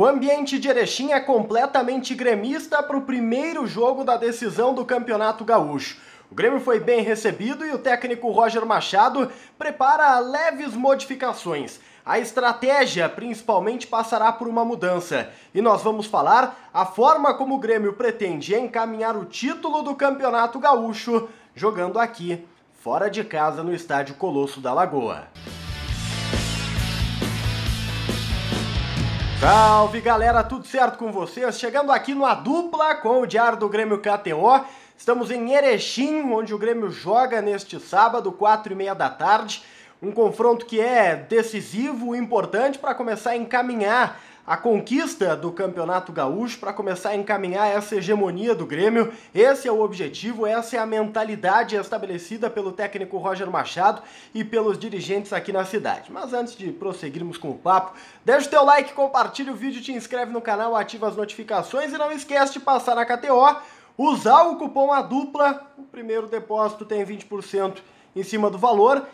O ambiente de Erechim é completamente gremista para o primeiro jogo da decisão do Campeonato Gaúcho. O Grêmio foi bem recebido e o técnico Roger Machado prepara leves modificações. A estratégia principalmente passará por uma mudança. E nós vamos falar a forma como o Grêmio pretende encaminhar o título do Campeonato Gaúcho, jogando aqui, fora de casa, no estádio Colosso da Lagoa. Salve galera, tudo certo com vocês? Chegando aqui no A Dupla com o Diário do Grêmio KTO. Estamos em Erechim, onde o Grêmio joga neste sábado, 4 e meia da tarde. Um confronto que é decisivo, e importante para começar a encaminhar a conquista do Campeonato Gaúcho para começar a encaminhar essa hegemonia do Grêmio. Esse é o objetivo, essa é a mentalidade estabelecida pelo técnico Roger Machado e pelos dirigentes aqui na cidade. Mas antes de prosseguirmos com o papo, deixa o teu like, compartilha o vídeo, te inscreve no canal, ativa as notificações e não esquece de passar na KTO, usar o cupom A Dupla, o primeiro depósito tem 20% em cima do valor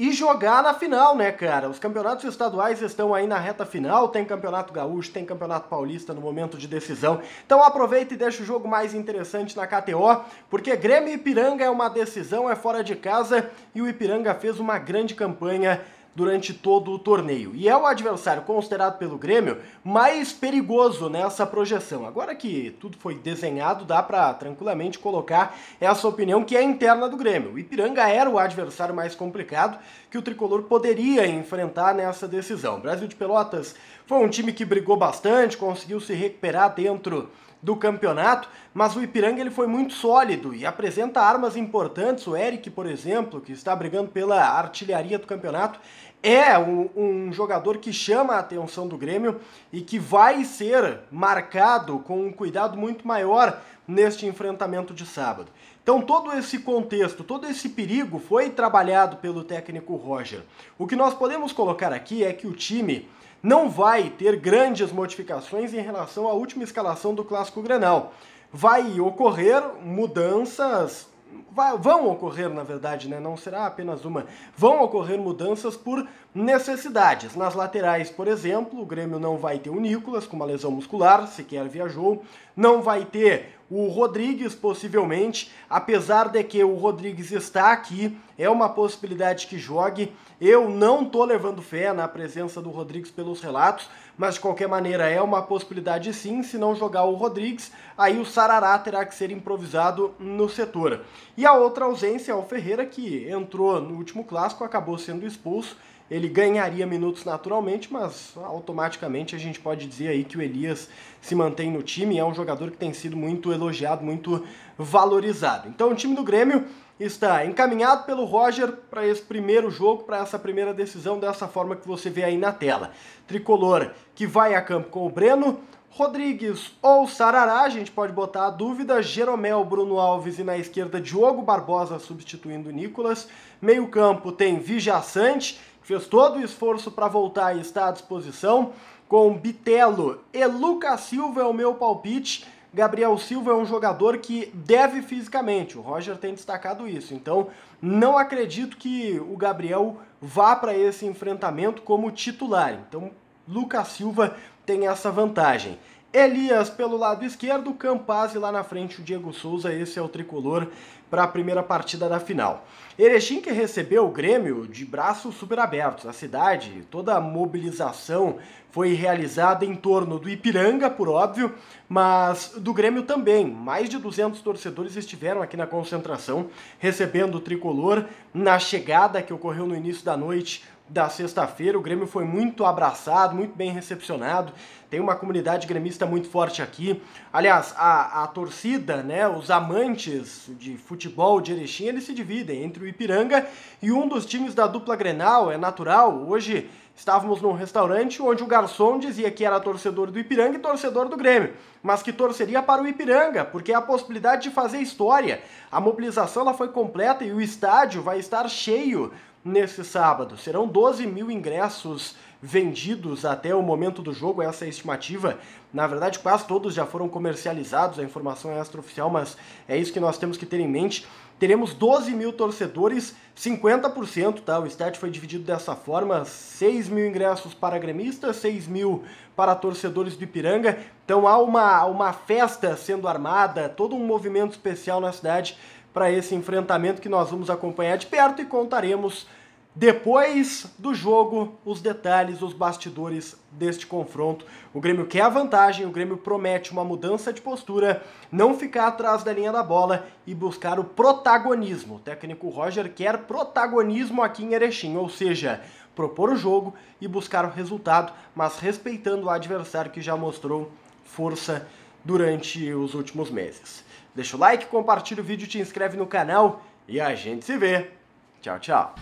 e jogar na final, né, cara? Os campeonatos estaduais estão aí na reta final, tem campeonato gaúcho, tem campeonato paulista no momento de decisão. Então aproveita e deixa o jogo mais interessante na KTO, porque Grêmio e Ipiranga é uma decisão, é fora de casa e o Ipiranga fez uma grande campanha durante todo o torneio. E é o adversário considerado pelo Grêmio mais perigoso nessa projeção. Agora que tudo foi desenhado, dá para tranquilamente colocar essa opinião que é interna do Grêmio. O Ipiranga era o adversário mais complicado que o tricolor poderia enfrentar nessa decisão. O Brasil de Pelotas foi um time que brigou bastante, conseguiu se recuperar dentro do campeonato, mas o Ipiranga ele foi muito sólido e apresenta armas importantes. O Eric, por exemplo, que está brigando pela artilharia do campeonato, é um, um, jogador que chama a atenção do Grêmio e que vai ser marcado com um cuidado muito maior neste enfrentamento de sábado. Então, todo esse contexto, todo esse perigo foi trabalhado pelo técnico Roger. O que nós podemos colocar aqui é que o time não vai ter grandes modificações em relação à última escalação do Clássico Grenal. Vai ocorrer mudanças vai, vão ocorrer, na verdade, né? não será apenas uma, vão ocorrer mudanças por necessidades. Nas laterais, por exemplo, o Grêmio não vai ter o Nicolas com uma lesão muscular, sequer viajou, não vai ter o Rodrigues, possivelmente, apesar de que o Rodrigues está aqui, é uma possibilidade que jogue. Eu não estou levando fé na presença do Rodrigues pelos relatos, mas de qualquer maneira é uma possibilidade sim. Se não jogar o Rodrigues, aí o Sarará terá que ser improvisado no setor. E a outra ausência é o Ferreira, que entrou no último clássico, acabou sendo expulso ele ganharia minutos naturalmente, mas automaticamente a gente pode dizer aí que o Elias se mantém no time, é um jogador que tem sido muito elogiado, muito valorizado. Então o time do Grêmio está encaminhado pelo Roger para esse primeiro jogo, para essa primeira decisão, dessa forma que você vê aí na tela. Tricolor que vai a campo com o Breno, Rodrigues ou Sarará, a gente pode botar a dúvida, Jeromel, Bruno Alves e na esquerda Diogo Barbosa substituindo Nicolas. Meio campo tem Vijaçante fez todo o esforço para voltar e está à disposição. Com Bitelo e Lucas Silva é o meu palpite. Gabriel Silva é um jogador que deve fisicamente, o Roger tem destacado isso. Então, não acredito que o Gabriel vá para esse enfrentamento como titular. Então, Lucas Silva tem essa vantagem. Elias pelo lado esquerdo, Campaz e lá na frente o Diego Souza, esse é o tricolor para a primeira partida da final. Erechim que recebeu o Grêmio de braços super abertos. A cidade, toda a mobilização foi realizada em torno do Ipiranga, por óbvio, mas do Grêmio também. Mais de 200 torcedores estiveram aqui na concentração recebendo o tricolor na chegada que ocorreu no início da noite da sexta-feira. O Grêmio foi muito abraçado, muito bem recepcionado. Tem uma comunidade gremista muito forte aqui. Aliás, a, a torcida, né, os amantes de futebol de Erechim, eles se dividem entre o Ipiranga e um dos times da dupla Grenal. É natural. Hoje estávamos num restaurante onde o garçom dizia que era torcedor do Ipiranga e torcedor do Grêmio, mas que torceria para o Ipiranga, porque a possibilidade de fazer história. A mobilização ela foi completa e o estádio vai estar cheio nesse sábado. Serão 12 mil ingressos vendidos até o momento do jogo, essa é a estimativa. Na verdade, quase todos já foram comercializados, a informação é extraoficial, mas é isso que nós temos que ter em mente. Teremos 12 mil torcedores, 50%, tá? O estádio foi dividido dessa forma: 6 mil ingressos para gremistas, 6 mil para torcedores do Ipiranga. Então há uma, uma festa sendo armada, todo um movimento especial na cidade para esse enfrentamento que nós vamos acompanhar de perto e contaremos depois do jogo, os detalhes, os bastidores deste confronto. O Grêmio quer a vantagem, o Grêmio promete uma mudança de postura, não ficar atrás da linha da bola e buscar o protagonismo. O técnico Roger quer protagonismo aqui em Erechim, ou seja, propor o jogo e buscar o resultado, mas respeitando o adversário que já mostrou força durante os últimos meses. Deixa o like, compartilha o vídeo, te inscreve no canal e a gente se vê. Tchau, tchau.